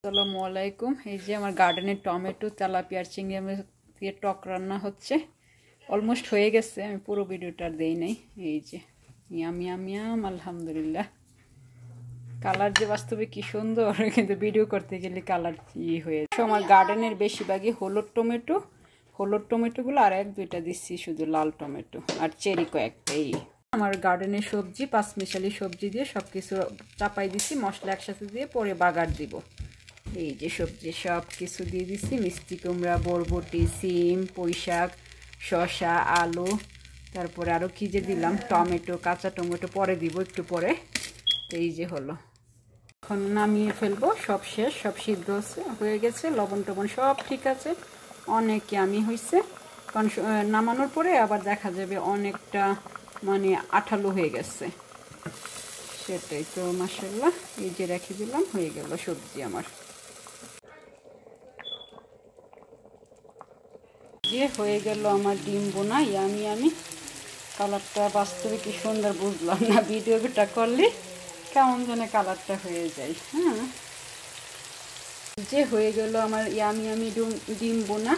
আসসালামু আলাইকুম এই যে আমার গার্ডেনে টমেটো তেলাপিয়ার চিংড়ি দিয়ে টক রান্না হচ্ছে অলমোস্ট হয়ে গেছে আমি পুরো ভিডিওটা দেই নাই এই যে ইয়াম ইয়াম ইয়াম আলহামদুলিল্লাহ কালার যে বাস্তবে কি সুন্দর কিন্তু ভিডিও করতে গেলে কালার ইয়ে হয়ে যায় আমার গার্ডেনের বেশিরভাগই হলুদ টমেটো হলুদ টমেটোগুলো আর এক দুইটা দিচ্ছি শুধু লাল টমেটো আর চেরি কয়েকটাই আমার গার্ডেনের সবজি পাঁচমিশালি সবজি দিয়ে সব কিছু চাপাই দিচ্ছি মশলা একসাথে দিয়ে পরে বাগার দিব এই যে সবজি সব কিছু দিয়ে দিচ্ছি মিষ্টি কুমড়া বরবটি সিম পুঁইশাক শশা আলু তারপরে আরও কী যে দিলাম টমেটো কাঁচা টমেটো পরে দিব একটু পরে এই যে হলো এখন নামিয়ে ফেলবো সব শেষ সব সিদ্ধ হয়ে গেছে লবণ টবণ সব ঠিক আছে অনেক আমি হয়েছে কারণ নামানোর পরে আবার দেখা যাবে অনেকটা মানে আঠালো হয়ে গেছে সেটাই তো মাসাল্লাহ এই যে রেখে দিলাম হয়ে গেল সবজি আমার যে হয়ে গেল আমার ডিম বোনা ইয়ামি আমি কালারটা বাস্তবে কি সুন্দর বুঝলাম না ভিডিওটা করলে কেমন যেন কালারটা হয়ে যায় হ্যাঁ যে হয়ে গেল আমার ইয়ামি আমি ডিম ডিম বোনা